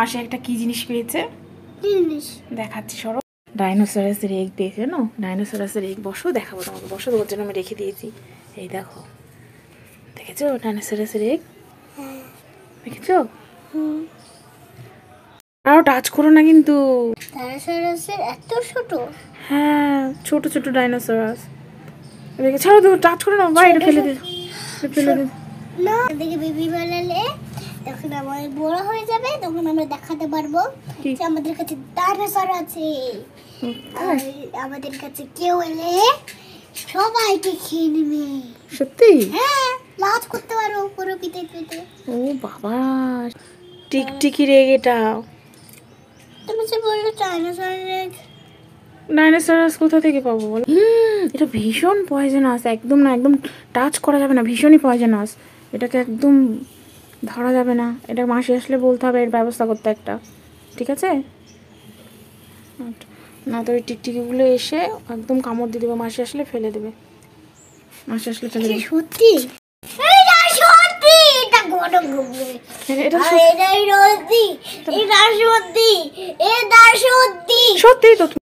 মাসে একটা কি জিনিস পেয়েছে দেখাচ্ছি সরো ডাইনোসরাসের এগ পেয়েছে না ডাইনোসরাসের এগ বসো দেখাবো তোমাকে বসো তোমার জন্য আমি রেখে দিয়েছি এই দেখো দেখেছো ডাইনোসরাসের এগ হ্যাঁ। দেখেছো আর টাচ করো না কিন্তু এত ছোট হ্যাঁ ছোট ছোট ডাইনোসরাস দেখে ছাড়ো তুমি টাচ করো না বাইরে ফেলে দিও ফেলে দিও না দেখে বেবি বলে যখন আমাদের বড় হয়ে যাবে তখন আমরা দেখাতে পারবো যে আমাদের কাছে ডাইনোসর আছে হ্যাঁ। আর আমাদের কাছে কেউ এলে সবাইকে খেয়ে নেবে সত্যি হ্যাঁ লাজ করতে পারো পুরো পিঠে পিঠে ও বাবা টিকটিকি রে এটা তুমি যে বললে ডাইনোসরের ডাইনোসরাস কোথা থেকে পাবো বল এটা ভীষণ পয়জনাস একদম না একদম টাচ করা যাবে না ভীষণই পয়জনাস এটাকে একদম ধরা যাবে না এটা মাসি আসলে বলতে হবে এর ব্যবস্থা করতে একটা ঠিক আছে না তো ওই টিকটিকিগুলো এসে একদম কামড় দিয়ে দেবে মাসি আসলে ফেলে দেবে মাসি আসলে ফেলে দেবে সত্যি সত্যি তো